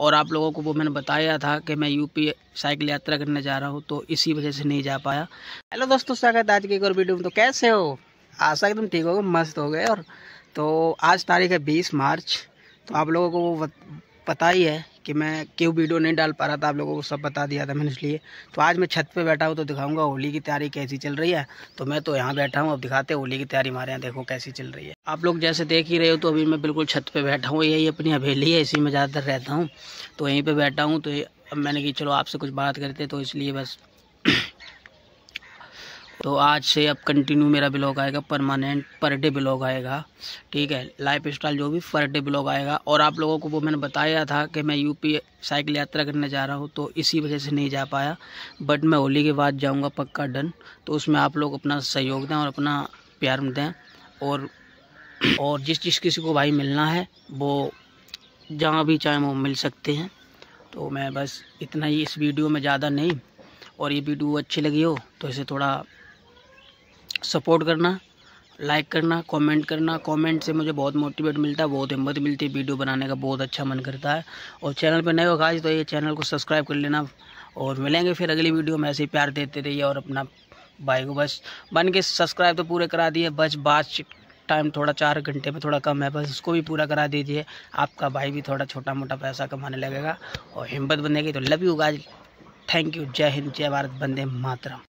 और आप लोगों को वो मैंने बताया था कि मैं यूपी साइकिल यात्रा करने जा रहा हूँ तो इसी वजह से नहीं जा पाया हेलो दोस्तों स्वागत आज की एक और वीडियो में तो कैसे हो आशा तो एकदम ठीक हो गए मस्त हो गए और तो आज तारीख है बीस मार्च तो आप लोगों को वो पता ही है कि मैं क्यों वीडियो नहीं डाल पा रहा था आप लोगों को सब बता दिया था मैंने इसलिए तो आज मैं छत पे बैठा हूँ तो दिखाऊंगा होली की तैयारी कैसी चल रही है तो मैं तो यहाँ बैठा हूँ अब दिखाते होली की तैयारी हमारे यहाँ देखो कैसी चल रही है आप लोग जैसे देख ही रहे हो तो अभी मैं बिल्कुल छत पर बैठा हूँ यही अपनी हवेली है इसी में ज़्यादातर रहता हूँ तो यहीं पर बैठा हूँ तो अब मैंने कि चलो आपसे कुछ बात करते तो इसलिए बस तो आज से अब कंटिन्यू मेरा ब्लॉग आएगा परमानेंट पर डे ब्लॉग आएगा ठीक है लाइफ स्टाइल जो भी पर डे ब्लॉग आएगा और आप लोगों को वो मैंने बताया था कि मैं यूपी साइकिल यात्रा करने जा रहा हूँ तो इसी वजह से नहीं जा पाया बट मैं होली के बाद जाऊँगा पक्का डन तो उसमें आप लोग अपना सहयोग दें और अपना प्यार दें और और जिस जिस किसी को भाई मिलना है वो जहाँ भी चाहे वो मिल सकते हैं तो मैं बस इतना ही इस वीडियो में ज़्यादा नहीं और ये वीडियो अच्छी लगी हो तो इसे थोड़ा सपोर्ट करना लाइक करना कमेंट करना कमेंट से मुझे बहुत मोटिवेट मिलता है बहुत हिम्मत मिलती है वीडियो बनाने का बहुत अच्छा मन करता है और चैनल पर नए हो खास तो ये चैनल को सब्सक्राइब कर लेना और मिलेंगे फिर अगली वीडियो में ऐसे ही प्यार देते रहिए और अपना भाई को बस बन के सब्सक्राइब तो पूरे करा दिए बस बात टाइम थोड़ा चार घंटे में थोड़ा कम है बस उसको भी पूरा करा दीजिए आपका भाई भी थोड़ा छोटा मोटा पैसा कमाने लगेगा और हिम्मत बनेगी तो love you guys thank you जय हिंद जय भारत बंदे मातरम